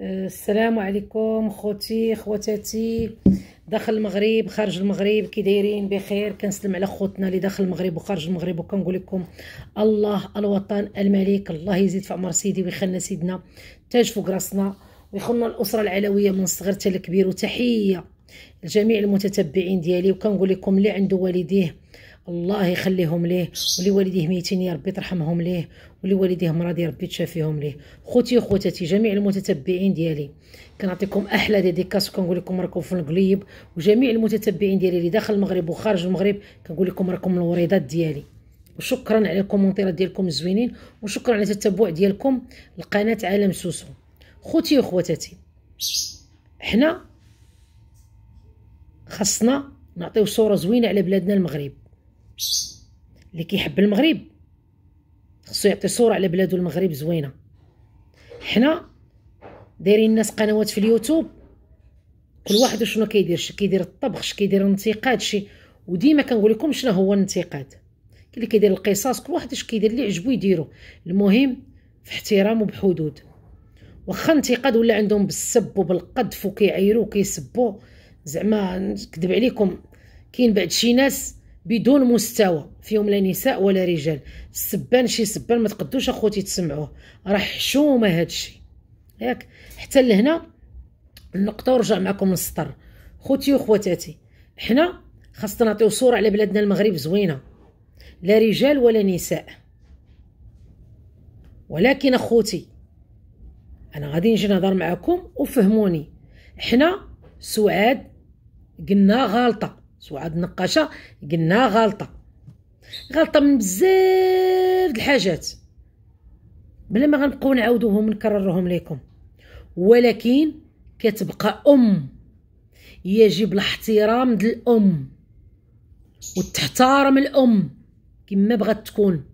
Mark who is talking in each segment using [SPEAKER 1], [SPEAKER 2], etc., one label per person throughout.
[SPEAKER 1] السلام عليكم خوتي خواتاتي داخل المغرب خارج المغرب كي دايرين بخير كنسلم على خوتنا اللي داخل المغرب وخارج المغرب وكنقول لكم الله الوطن الملك الله يزيد في عمر سيدي ويخلنا سيدنا تاج فوق راسنا ويخلنا الاسره العلويه من الصغر حتى الكبير وتحيه لجميع المتتبعين ديالي وكنقول لكم اللي عنده والديه الله يخليهم ليه ولوالديه ميتين يا ربي ترحمهم ليه ولوالديه يا ربي تشافيهم ليه خوتي وخوتاتي جميع المتتبعين ديالي كنعطيكم احلى ديديكاس وكنقول لكم راكم في القليب وجميع المتتبعين ديالي اللي داخل المغرب وخارج المغرب كنقول لكم راكم الوريضات ديالي وشكرا على الكومونتيرات ديالكم الزوينين وشكرا على التتبع ديالكم لقناه عالم سوسو خوتي وخواتاتي حنا خاصنا نعطيو صوره زوينه على بلادنا المغرب اللي كيحب المغرب خصو يعطي صوره على بلادو المغرب زوينه حنا دايرين الناس قنوات في اليوتيوب كل واحد شنو كيدير شي كيدير الطبخ شي كيدير الانتقاد شي وديما كنقول لكم شنو هو الانتقاد كاين اللي كيدير القصص كل واحد اش كيدير اللي عجبو يديرو المهم في احترام وبحدود واخا انتقاد ولا عندهم بالسب وبالقذف وكيعيروا وكيسبوا زعما نكذب عليكم كاين بعض شي ناس بدون مستوى فيهم لا نساء ولا رجال السبان شي سبان ما تقدوش اخوتي تسمعوه راه حشومه هادشي ياك حتى لهنا النقطه ورجع معكم للسطر خوتي وخواتاتي حنا خاصنا نعطيو صوره على بلادنا المغرب زوينه لا رجال ولا نساء ولكن اخوتي انا غادي نجي نهضر معكم وفهموني حنا سعاد قلنا غالطه سعاد النقاشه قلنا غلطه غلطه من بزاف د الحاجات بلا ما غنبقاو نعاودوهم ونكررهم لكم ولكن كتبقى ام يجب الاحترام للام وتحترم الام كما بغات تكون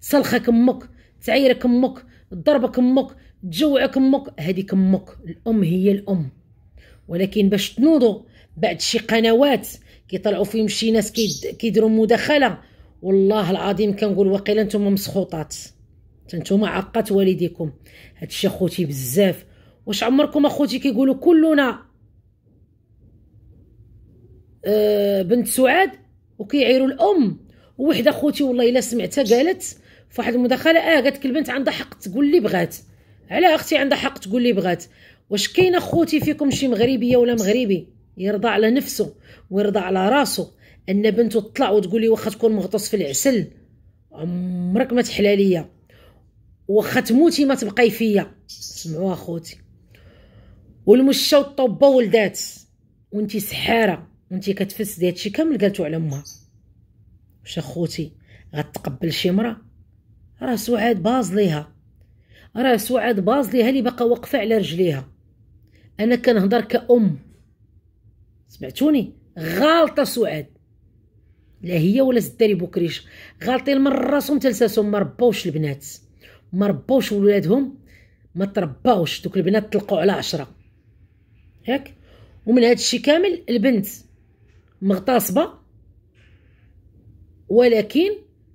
[SPEAKER 1] تسلخك امك تعيرك امك ضربك امك تجوعك امك هذيك امك الام هي الام ولكن باش تنوضوا بعد شي قنوات كيطلعوا فيهم شي ناس كيديروا مداخله والله العظيم كنقول واقيلا نتوما مسخوطات نتوما عقات والديكم هادشي اخوتي بزاف واش عمركم اخوتي كيقولوا كلنا أه بنت سعاد وكيعيروا الام وحده اخوتي والله الا سمعتها قالت فواحد المداخله اه قالت البنت عندها حق تقول لي بغات على اختي عندها حق تقول لي بغات واش كاين اخوتي فيكم شي مغربيه ولا مغربي يرضى على نفسه ويرضى على راسه ان بنته تطلع وتقولي واخا تكون مغطس في العسل عمرك ما تحلى واخا تموتي ما تبقاي فيا سمعوا اخوتي والمشه والطوبه ولدات وانتي سحاره وانتي كتفسدي هادشي كامل قالتو على امها واش اخوتي غتقبل شي مرا راه سعاد باز ليها راه سعاد باز ليها اللي باقا واقفه على رجليها انا كنهضر كأم سمعتوني غالطه سعاد لا هي ولا الدري بوكريش غالطين من راسهم تلساسهم ما رباوش البنات ما رباوش ولادهم ما ترباوش دوك البنات طلقوا على عشرة ياك ومن هذا الشيء كامل البنت مغتصبه ولكن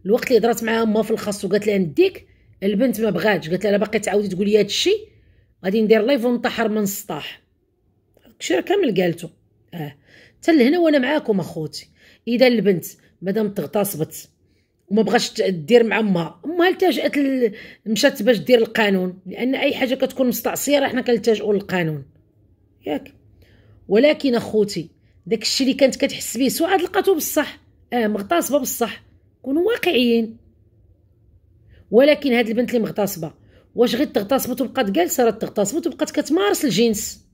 [SPEAKER 1] الوقت اللي هضرات معاها امها في الخاص وقالت لها نديك البنت ما بغاتش قالت لها الا باقي تعاودي تقولي هذا الشيء غادي ندير لايف ونطحر من السطاح راه كامل قالته اه حتى لهنا وانا معاكم اخوتي اذا البنت مادام تغتصبت وما بغاش دير مع امها امها التجات ال... مشات باش دير القانون لان اي حاجه كتكون مستعصيه راه حنا كنلتجؤوا للقانون ياك ولكن اخوتي داك الشيء اللي كانت كتحس به سعاد لقاتو بصح اه مغتصبه بصح كونوا واقعيين ولكن هاد البنت اللي مغتصبه واش غير تغتصبت وبقات جالسه راه تغتصبت وبقات كتمارس الجنس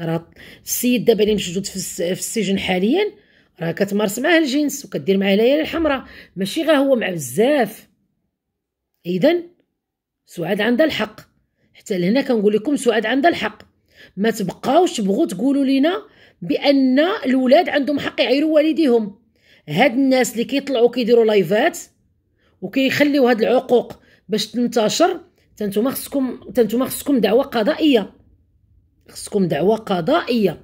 [SPEAKER 1] راه السيد دابا اللي مشدود في السجن حاليا راه كتمارس معاه الجنس وكدير معاه العيال الحمراء ماشي غير هو مع بزاف اذا سعاد عندها الحق حتى لهنا كنقول لكم سعاد عندها الحق ما تبقاوش تبغوا تقولوا لنا بان الاولاد عندهم حق يعيروا والديهم هاد الناس اللي كيطلعوا كيديروا لايفات وكيخليوا هاد العقوق باش تنتشر تنتوما خصكم تنتوما خصكم دعوه قضائيه خصكم دعوة قضائية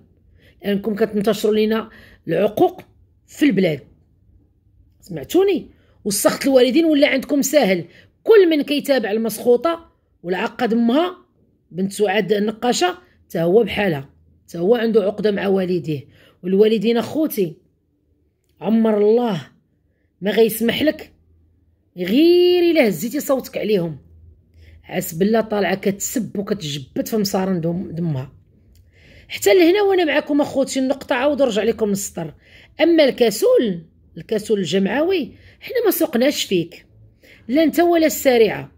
[SPEAKER 1] لأنكم يعني كتنتشروا لينا العقوق في البلاد سمعتوني والسخط الوالدين ولا عندكم ساهل كل من كيتابع المسخوطة والعقد امها بنت سعاد النقاشة تا هو بحالها تا هو عنده عقدة مع والديه والوالدين اخوتي عمر الله ما غيسمح لك غير الا هزيتي صوتك عليهم عس بالله طالعه كتسب وكتجبد في مصارن دمها حتى لهنا وانا معكم اخوتي النقطه عاود نرجع لكم السطر اما الكسول الكسول الجمعوي حنا ما سوقناش فيك لا انت ولا السارعه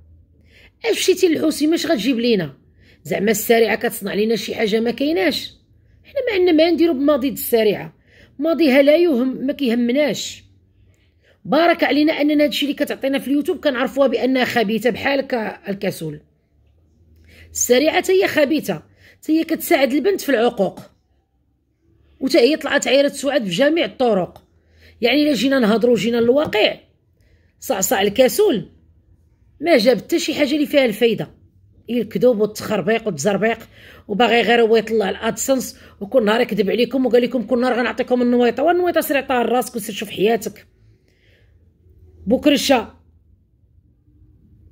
[SPEAKER 1] اش الحوسي مش اش غتجيب لينا زعما السارعه كتصنع لينا شي حاجه ما كايناش حنا ما عندنا ما نديرو بماضي السارعه ماضيها لا يهم ما كيهمناش بارك علينا اننا هادشي اللي كتعطينا في اليوتيوب كنعرفوها بانها خبيثه بحال الكسول السريعه هي خبيثه هي كتساعد البنت في العقوق وتا هي طلعت عيره سعاد جميع الطرق يعني الا جينا نهضروا جينا للواقع صعصع الكسول ما جاب حتى شي حاجه اللي فيها الفايده الكذوب والتخربيق والتزربيق وباغي غير هو يطلع الادسنس وكل نهار يكذب عليكم وقال لكم كل نهار غنعطيكم النويطه والنويطه سير عطاها راسك وسير شوف حياتك بكرشه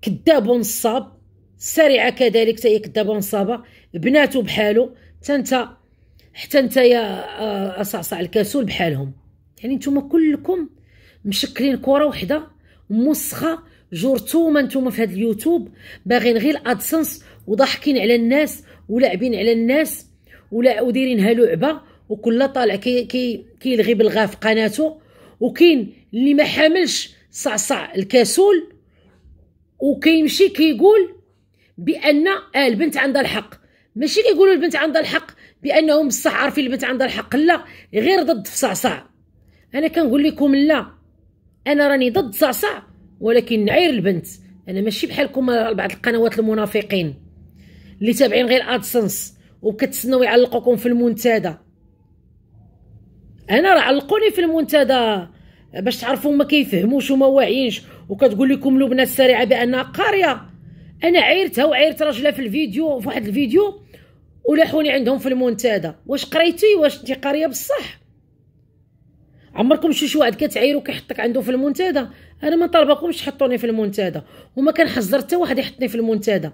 [SPEAKER 1] كذاب ونصاب سريعه كذلك تاهي كدابه نصابه بناتو بحالو حتى انت حتى انت يا آه، اصعصع الكاسول بحالهم يعني نتوما كلكم مشكلين كره وحده مسخه جرثومه نتوما في هذا اليوتيوب باغين غير الادسنس وضاحكين على الناس ولاعبين على الناس ولا ودايرينها لعبه وكل طالع كي كي كيلغي بالغا في قناته وكاين اللي ما حاملش صعصع الكاسول وكيمشي كيقول بان آه، البنت عندها الحق ماشي كيقولوا البنت عندها الحق بانهم بصح عارفين البنت عندها الحق لا غير ضد صعصع انا كنقول لكم لا انا راني ضد صعصع ولكن نعير البنت انا ماشي بحالكم بعض القنوات المنافقين اللي تابعين غير ادسنس وكتسناو يعلقوكم في المنتدى انا راه علقوني في المنتدى باش تعرفوا ما كيفهموش وما واعيينش وكتقول لكم لبنى السريعه بانها قاريه انا عيرتها وعيرت راجلها في الفيديو في واحد الفيديو ولاحوني عندهم في المنتدى واش قريتي واش انت قاريه بصح عمركم شو شي واحد كتعير وكيحطك عنده في المنتدى انا ما طالبكمش تحطوني في المنتدى وما كنحذر حتى واحد يحطني في المنتدى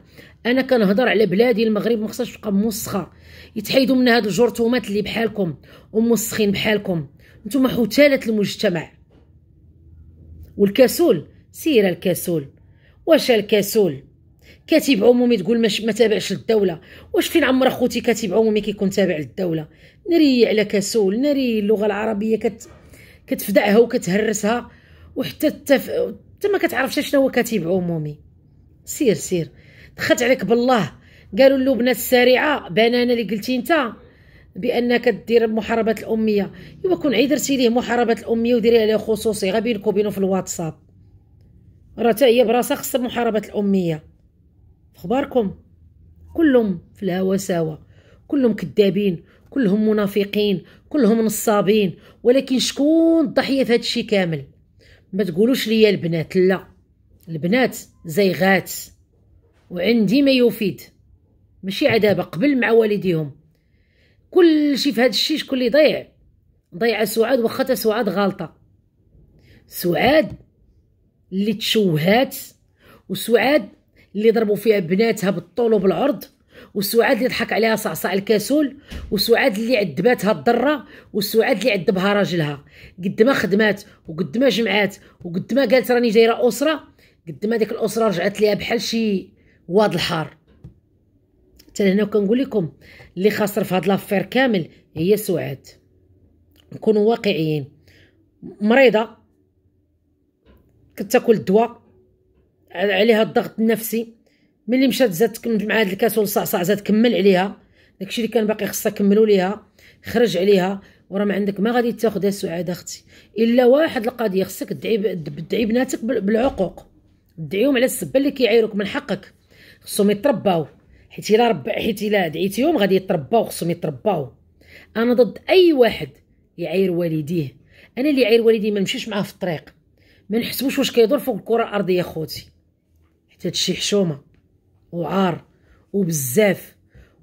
[SPEAKER 1] انا كنهضر على بلادي المغرب ما خصهاش تبقى موسخه يتحيدوا من هاد الجرثومات اللي بحالكم وموسخين بحالكم نتوما حتاله المجتمع والكسول سير الكسول واش الكسول كاتب عمومي تقول مش ما تابعش للدوله واش فين عمر اخوتي كاتب عمومي كيكون تابع للدوله ناري على كسول ناري اللغه العربيه كت كتفدعها وكتهرسها وحتى التف... حتى ما كتعرفش شنو هو كاتب عمومي سير سير دخلت عليك بالله قالوا بنات السريعه بنانا اللي قلتي انت بانك دير محاربه الاميه يبا كون عيد درتي ليه محاربه الاميه وديري عليه خصوصي غير بينك وبينه في الواتساب راه حتى هي براسها خصها محاربه الاميه اخباركم كلهم في الهوى سوا كلهم كذابين كلهم منافقين كلهم نصابين ولكن شكون الضحيه في هذا كامل ما تقولوش ليا البنات لا البنات زيغات وعندي ما يفيد ماشي عذاب قبل مع والديهم كل شيء في هذا الشيء شكون اللي ضيع ضيع سعاد واخا تا سعاد غالطه سعاد اللي تشوهات وسعاد اللي ضربوا فيها بناتها بالطول وبالعرض وسعاد اللي ضحك عليها صعصاع الكاسول وسعاد اللي عذباتها الضره وسعاد اللي عذبها راجلها قد ما خدمات وقد ما جمعات وقد ما قالت راني دايره اسره قد ما ديك الاسره رجعت ليها بحال شي واد الحار حتى هنا كنقول لكم اللي خاسر في هاد لافير كامل هي سعاد نكونوا واقعيين مريضه كتاكل الدواء عليها الضغط النفسي ملي مشات زادت مع هاد الكاس والصعصع زاد كمل عليها داكشي اللي كان باقي خصها كملوا ليها خرج عليها وراه ما عندك ما غادي تاخذ السعاده اختي الا واحد القضيه خصك تدعي تدعي بناتك بالعقوق دعيهم على السبه اللي كيعايروك من حقك خصهم يترباو حيت الا رب حيت الا دعيتيهم غادي يترباو خصهم يترباو انا ضد اي واحد يعاير والديه انا اللي يعير والدي ما نمشيش معاه في الطريق ما نحسبوش واش كيدور فوق الكره الارضيه خوتي هادشي حشومه وعار وبزاف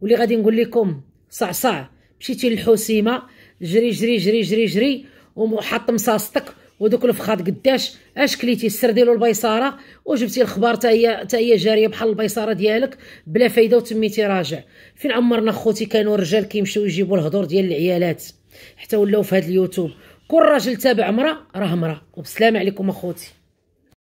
[SPEAKER 1] واللي غادي نقول لكم صعصع مشيتي للحسيمه جري جري جري جري جري وحط مصاصتك ودوك الفخاد قداش اش كليتي السر ديالو البيصاره وجبتي الخبار تا هي تا هي جاريه بحال البيصاره ديالك بلا فايده وتميتي راجع فين عمرنا خوتي كانوا الرجال كيمشيو يجيبوا الهضور ديال العيالات حتى ولاو في هذا اليوتيوب كل راجل تابع امراه راه امراه وبسلامه عليكم اخوتي